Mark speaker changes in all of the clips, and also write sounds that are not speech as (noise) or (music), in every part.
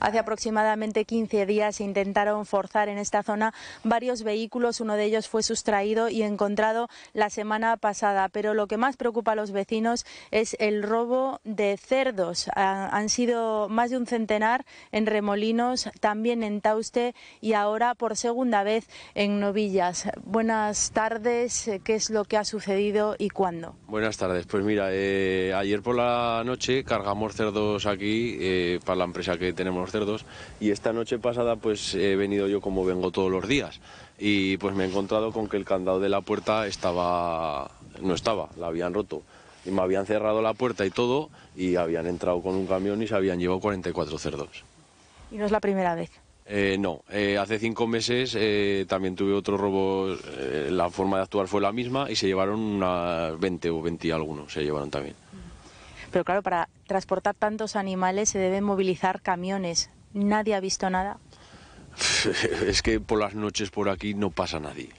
Speaker 1: Hace aproximadamente 15 días intentaron forzar en esta zona varios vehículos, uno de ellos fue sustraído y encontrado la semana pasada, pero lo que más preocupa a los vecinos es el robo de cerdos. Han sido más de un centenar en Remolinos, también en Tauste y ahora por segunda vez en Novillas. Buenas tardes, ¿qué es lo que ha sucedido y cuándo?
Speaker 2: Buenas tardes, pues mira, eh, ayer por la noche cargamos cerdos aquí eh, para la empresa que tenemos cerdos y esta noche pasada pues he venido yo como vengo todos los días y pues me he encontrado con que el candado de la puerta estaba no estaba, la habían roto y me habían cerrado la puerta y todo y habían entrado con un camión y se habían llevado 44 cerdos.
Speaker 1: Y no es la primera vez.
Speaker 2: Eh, no, eh, hace cinco meses eh, también tuve otro robo, la forma de actuar fue la misma y se llevaron unas 20 o 20 algunos, se llevaron también.
Speaker 1: Pero claro, para transportar tantos animales se deben movilizar camiones. ¿Nadie ha visto nada?
Speaker 2: (laughs) es que por las noches por aquí no pasa nadie.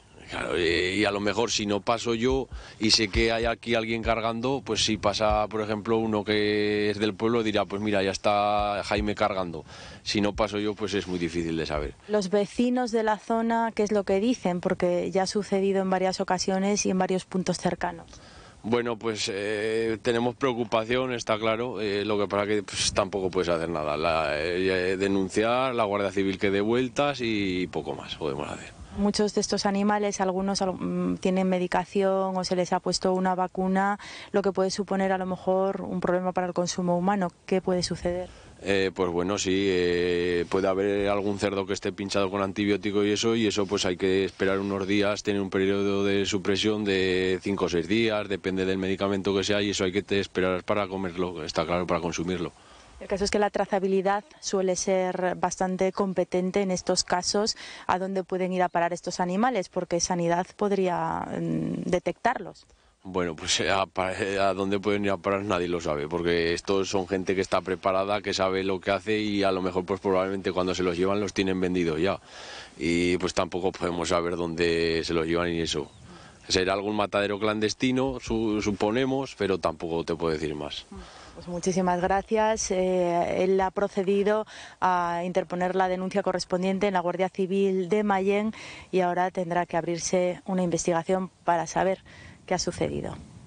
Speaker 2: Eh, y a lo mejor si no paso yo y sé que hay aquí alguien cargando, pues si pasa, por ejemplo, uno que es del pueblo dirá, pues mira, ya está Jaime cargando. Si no paso yo, pues es muy difícil de saber.
Speaker 1: Los vecinos de la zona, ¿qué es lo que dicen? Porque ya ha sucedido en varias ocasiones y en varios puntos cercanos.
Speaker 2: Bueno, pues eh, tenemos preocupación, está claro. Eh, lo que pasa que pues, tampoco puedes hacer nada. Eh, denunciar, la Guardia Civil que dé vueltas y poco más podemos hacer.
Speaker 1: Muchos de estos animales, algunos mm, tienen medicación o se les ha puesto una vacuna, lo que puede suponer a lo mejor un problema para el consumo humano. ¿Qué puede suceder?
Speaker 2: Eh, pues bueno, sí, eh, puede haber algún cerdo que esté pinchado con antibiótico y eso, y eso pues hay que esperar unos días, tener un periodo de supresión de 5 o 6 días, depende del medicamento que sea, y eso hay que esperar para comerlo, está claro, para consumirlo.
Speaker 1: El caso es que la trazabilidad suele ser bastante competente en estos casos a dónde pueden ir a parar estos animales, porque Sanidad podría mm, detectarlos.
Speaker 2: Bueno, pues eh, eh, a, dónde pueden ir a parar nadie lo sabe, porque estos son gente que está preparada, que sabe lo que hace y a lo mejor pues probablemente cuando se los llevan los tienen vendidos ya. Y pues tampoco podemos saber dónde se los llevan y eso. Será algún matadero clandestino, suponemos, pero tampoco
Speaker 1: te puedo decir más. Pues muchísimas gracias. Eh, él ha procedido a interponer la denuncia correspondiente en la Guardia Civil de Mayen y ahora tendrá que abrirse una investigación para saber ha sucedido.